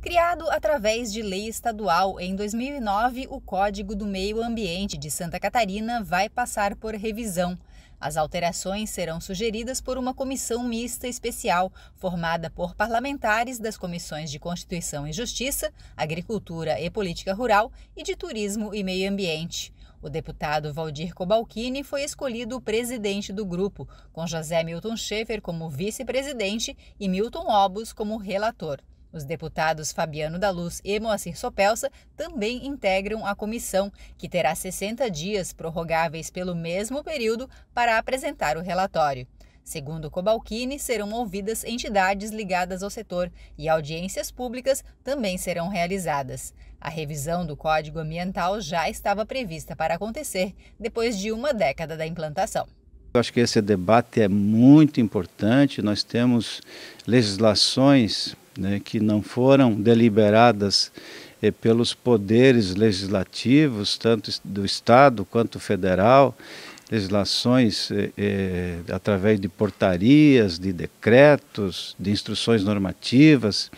Criado através de lei estadual em 2009, o Código do Meio Ambiente de Santa Catarina vai passar por revisão. As alterações serão sugeridas por uma comissão mista especial, formada por parlamentares das comissões de Constituição e Justiça, Agricultura e Política Rural e de Turismo e Meio Ambiente. O deputado Valdir Cobalcini foi escolhido presidente do grupo, com José Milton Schaefer como vice-presidente e Milton Obos como relator. Os deputados Fabiano da Luz e Moacir Sopelsa também integram a comissão, que terá 60 dias prorrogáveis pelo mesmo período para apresentar o relatório. Segundo Cobalcini, serão ouvidas entidades ligadas ao setor e audiências públicas também serão realizadas. A revisão do Código Ambiental já estava prevista para acontecer depois de uma década da implantação. Eu acho que esse debate é muito importante. Nós temos legislações né, que não foram deliberadas eh, pelos poderes legislativos, tanto do Estado quanto federal legislações eh, eh, através de portarias, de decretos, de instruções normativas.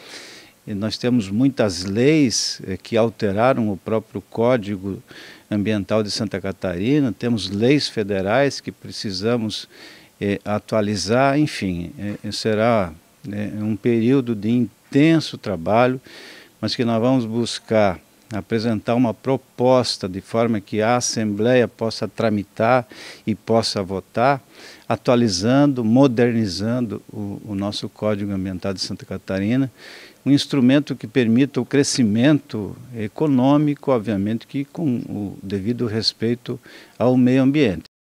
E nós temos muitas leis eh, que alteraram o próprio Código Ambiental de Santa Catarina, temos leis federais que precisamos atualizar, enfim, será um período de intenso trabalho, mas que nós vamos buscar apresentar uma proposta de forma que a Assembleia possa tramitar e possa votar, atualizando, modernizando o, o nosso Código Ambiental de Santa Catarina, um instrumento que permita o crescimento econômico, obviamente que com o devido respeito ao meio ambiente.